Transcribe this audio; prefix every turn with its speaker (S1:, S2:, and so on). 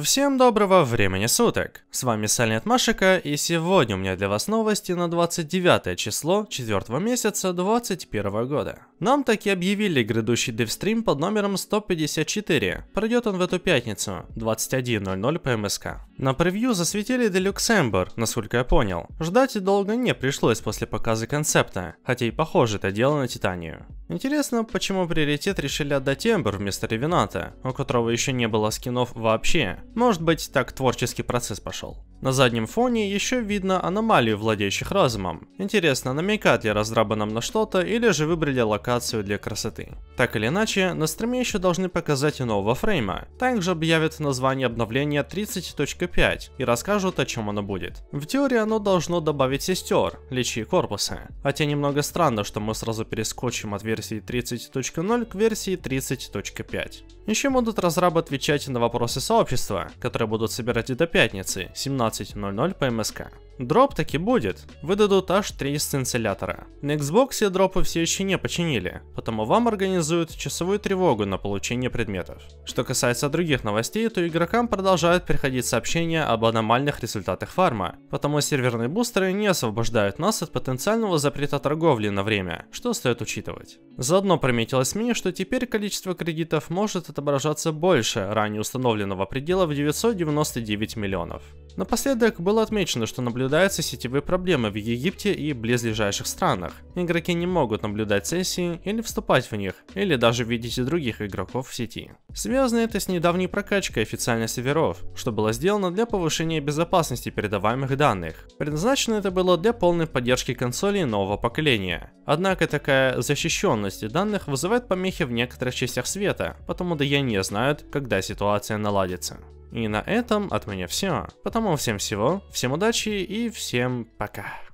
S1: Всем доброго времени суток! С вами Сальнет Машика, и сегодня у меня для вас новости на 29 число 4 месяца 2021 года. Нам таки объявили грядущий девстрим под номером 154, пройдет он в эту пятницу, 21.00 по МСК. На превью засветили Делюксембр, насколько я понял. Ждать долго не пришлось после показа концепта, хотя и похоже это дело на Титанию. Интересно, почему приоритет решили отдать Эмбер вместо Ревената, у которого еще не было скинов вообще. Может быть, так творческий процесс пошел. На заднем фоне еще видно аномалии, владеющих разумом. Интересно, намекает ли разраба нам на что-то или же выбрали локацию для красоты. Так или иначе, на стриме еще должны показать и нового фрейма. Также объявят название обновления 30.5 и расскажут о чем оно будет. В теории оно должно добавить сестер, лечи личи корпуса. Хотя немного странно, что мы сразу перескочим от версии 30.0 к версии 30.5. Еще будут разрабы отвечать на вопросы сообщества, которые будут собирать и до пятницы, 17 20.00 по МСК. Дроп таки будет, выдадут аж 3 сцинциллятора. На Xbox дропы все еще не починили, потому вам организуют часовую тревогу на получение предметов. Что касается других новостей, то игрокам продолжают приходить сообщения об аномальных результатах фарма, потому серверные бустеры не освобождают нас от потенциального запрета торговли на время, что стоит учитывать. Заодно прометилось СМИ, что теперь количество кредитов может отображаться больше ранее установленного предела в 999 миллионов. Напоследок было отмечено, что наблюдаются сетевые проблемы в Египте и близлежащих странах. Игроки не могут наблюдать сессии или вступать в них, или даже видеть других игроков в сети. Связано это с недавней прокачкой официальных серверов, что было сделано для повышения безопасности передаваемых данных. Предназначено это было для полной поддержки консолей нового поколения. Однако такая защищенность данных вызывает помехи в некоторых частях света, потому да я не знают, когда ситуация наладится. И на этом от меня все. Потому всем всего, всем удачи и всем пока.